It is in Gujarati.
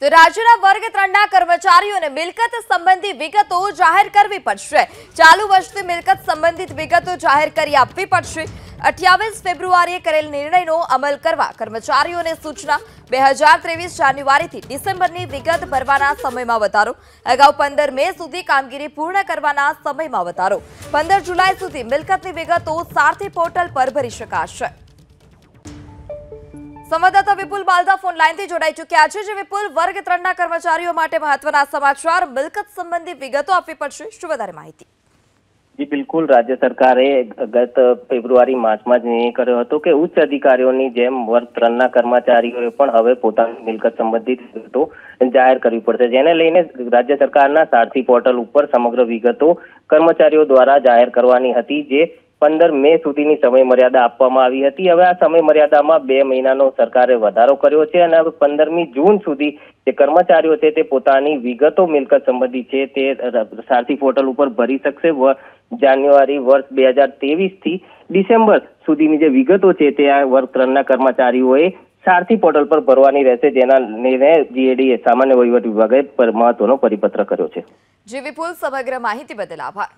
તો રાજ્યના વર્ગ ત્રણના કર્મચારીઓને મિલકત સંબંધી વિગતો જાહેર કરવી પડશે ચાલુ વર્ષથી મિલકત સંબંધિત વિગતો જાહેર કરી આપવી પડશે અઠ્યાવીસ ફેબ્રુઆરીએ કરેલ નિર્ણયનો અમલ કરવા કર્મચારીઓને સૂચના બે હજાર ત્રેવીસ જાન્યુઆરીથી ડિસેમ્બરની વિગત ભરવાના સમયમાં વધારો અગાઉ પંદર મે સુધી કામગીરી પૂર્ણ કરવાના સમયમાં વધારો પંદર જુલાઈ સુધી મિલકતની વિગતો સારથી પોર્ટલ પર ભરી શકાશે સંવાદદાતા વિપુલ બાલદા ફોન લાઈનથી જોડાઈ ચૂક્યા છે જે વિપુલ વર્ગ ત્રણના કર્મચારીઓ માટે મહત્વના સમાચાર મિલકત સંબંધી વિગતો આપવી પડશે શું વધારે માહિતી જી બિલકુલ રાજ્ય સરકારે ગત ફેબ્રુઆરી માર્ચમાં જ નિર્ણય કર્યો હતો કે ઉચ્ચ અધિકારીઓની જેમ વર્ગ ત્રણના કર્મચારીઓએ પણ હવે પોતાની મિલકત સંબંધિત વિગતો જાહેર કરવી પડશે જેને લઈને રાજ્ય સરકારના સારથી પોર્ટલ ઉપર સમગ્ર વિગતો કર્મચારીઓ દ્વારા જાહેર કરવાની હતી જે પંદર મે સુધીની સમય મર્યાદા આપવામાં આવી હતી હવે આ સમય મર્યાદામાં બે મહિનાનો સરકારે વધારો કર્યો છે અને હવે પંદરમી જૂન સુધી જે કર્મચારીઓ છે તે પોતાની વિગતો મિલકત સંબંધી છે તે સારથી પોર્ટલ ઉપર ભરી શકશે જાન્યુઆરી વર્ષ બે હજાર થી ડિસેમ્બર સુધીની જે વિગતો છે તે આ વર્ગ ત્રણના કર્મચારીઓએ સારથી પોર્ટલ પર ભરવાની રહેશે જેના નિર્ણય જીએડીએ સામાન્ય વહીવટ વિભાગે મહત્વનો પરિપત્ર કર્યો છે જી સમગ્ર માહિતી બદલ આભાર